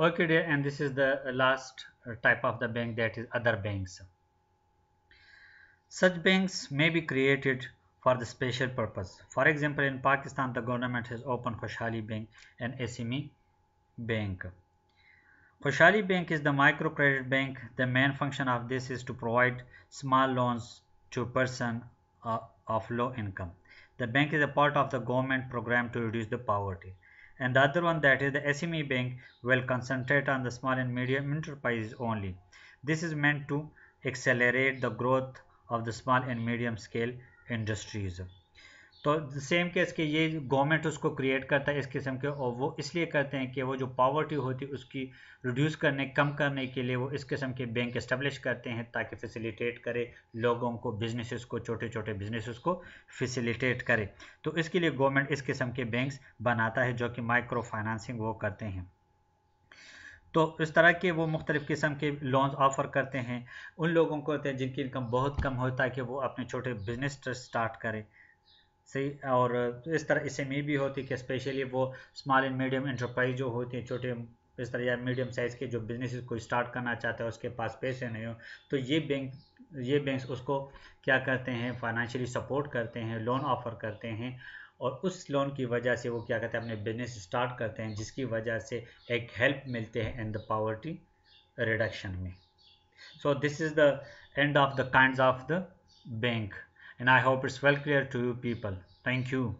okay dear and this is the last uh, type of the bank that is other banks such banks may be created for the special purpose for example in pakistan the government has opened Koshali bank and sme bank Koshali bank is the microcredit bank the main function of this is to provide small loans to person uh, of low income the bank is a part of the government program to reduce the poverty and the other one that is the SME bank will concentrate on the small and medium enterprises only. This is meant to accelerate the growth of the small and medium scale industries. तो same case के ये government उसको create करता है इस किस्म के और वो इसलिए करते हैं कि वो जो पावर्टी होती है उसकी रिड्यूस करने कम करने के लिए वो इस किस्म के बैंक इस्टेब्लिश करते हैं ताकि फैसिलिटेट करे लोगों को बिजनेसेस को छोटे छोटे बिजनेसेस को फैसिलिटेट करे तो इसके लिए गवर्नमेंट इस किस्म के बैंक बनाता है जो कि माइक्रो फाइनेंसिंग वो करते हैं तो इस तरह के वो मुख्तलिफ़ किस्म के लोन्स ऑफ़र करते हैं उन लोगों को होते हैं जिनकी इनकम बहुत कम हो ताकि वो अपने छोटे बिजनेस स्टार्ट करें सही और इस तरह एस भी होती है कि स्पेशली वो स्मॉल एंड मीडियम इंटरप्राइज जो होती हैं छोटे इस तरह या मीडियम साइज़ के जो बिजनेस को स्टार्ट करना चाहता है उसके पास पैसे नहीं हो तो ये बैंक ये बैंक उसको क्या करते हैं फाइनेंशियली सपोर्ट करते हैं लोन ऑफर करते हैं और उस लोन की वजह से वो क्या करते हैं अपने बिजनेस स्टार्ट करते हैं जिसकी वजह से एक हेल्प मिलते हैं इन द पावर्टी रिडक्शन में so this is the end of the kind of the bank and I hope it's well clear to you people. Thank you.